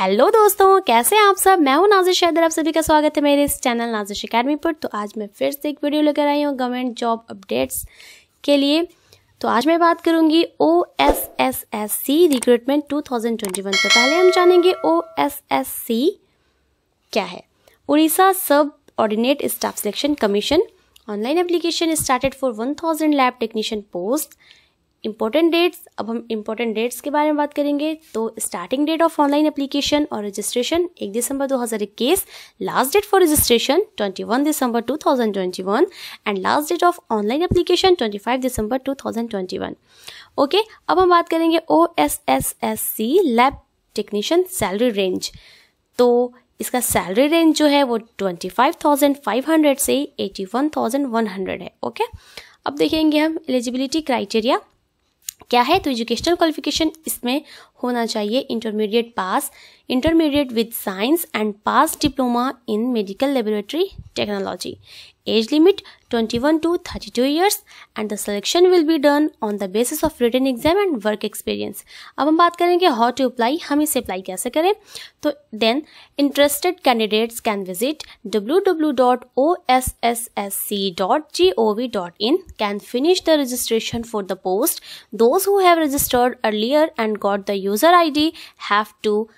Hello दोस्तों कैसे हैं आप सब मैं हूं नाजिश शैदर आप सभी का स्वागत है मेरे इस चैनल नाजिश अकेडमी पर तो आज मैं फिर से एक वीडियो लेकर आई हूं गवर्नमेंट जॉब अपडेट्स के लिए तो आज मैं बात करूंगी O S S S C recruitment two thousand twenty one तो पहले हम जानेंगे ओ एस एस सी क्या है Orissa subordinate staff selection commission online application started for one thousand lab technician post important dates अब हम इंपॉर्टेंट डेट्स के बारे में बात करेंगे तो starting date of online application और रजिस्ट्रेशन एक दिसंबर 2021 लास्ट डेट फॉर रजिस्ट्रेशन 21 दिसंबर 2021 and last date of online application 25 दिसंबर 2021 ओके okay, अब हम बात करेंगे O S S S C lab technician salary range तो इसका सैलरी रेंज जो है वो हंड्रेड से हंड्रेड है ओके okay? अब देखेंगे हम एलिजिबिलिटी क्राइटेरिया क्या है तो एजुकेशनल क्वालिफिकेशन इसमें होना चाहिए intermediate pass intermediate with science and pass diploma in medical laboratory technology age limit twenty one to thirty two years and the selection will be done on the basis of written exam and work experience अब हम बात करेंगे how to apply हम इसे apply कैसे करें तो then interested candidates can visit W W dot dot dot O O S S S C G V in can finish the registration for the post those who have registered earlier and got the user id have to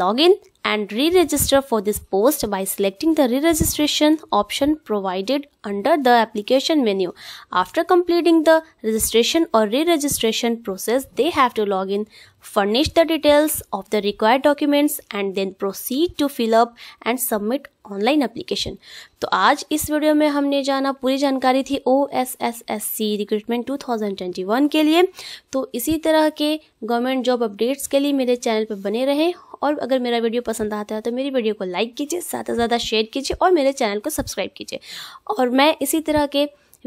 log in and re-register for this post by selecting the re-registration option provided under the application menu. After completing the registration or re-registration process, they have to log in, furnish the details of the required documents and then proceed to fill up and submit online application. तो आज इस video में हमने जाना पूरी जानकारी थी O S S S C recruitment 2021 के लिए तो इसी तरह के गवर्नमेंट जॉब अपडेट्स के लिए मेरे चैनल पर बने रहें और अगर मेरा वीडियो पसंद आता है तो मेरी वीडियो को लाइक कीजिए ज़्यादा से ज़्यादा शेयर कीजिए और मेरे चैनल को सब्सक्राइब कीजिए और मैं इसी तरह के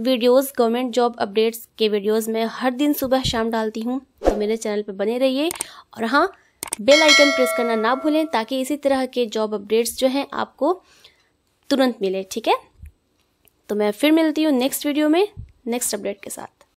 वीडियोस गवर्नमेंट जॉब अपडेट्स के वीडियोस मैं हर दिन सुबह शाम डालती हूँ तो मेरे चैनल पर बने रहिए और हाँ बेल आइकन प्रेस करना ना भूलें ताकि इसी तरह के जॉब अपडेट्स जो हैं आपको तुरंत मिले ठीक है तो मैं फिर मिलती हूँ नेक्स्ट वीडियो में नेक्स्ट अपडेट के साथ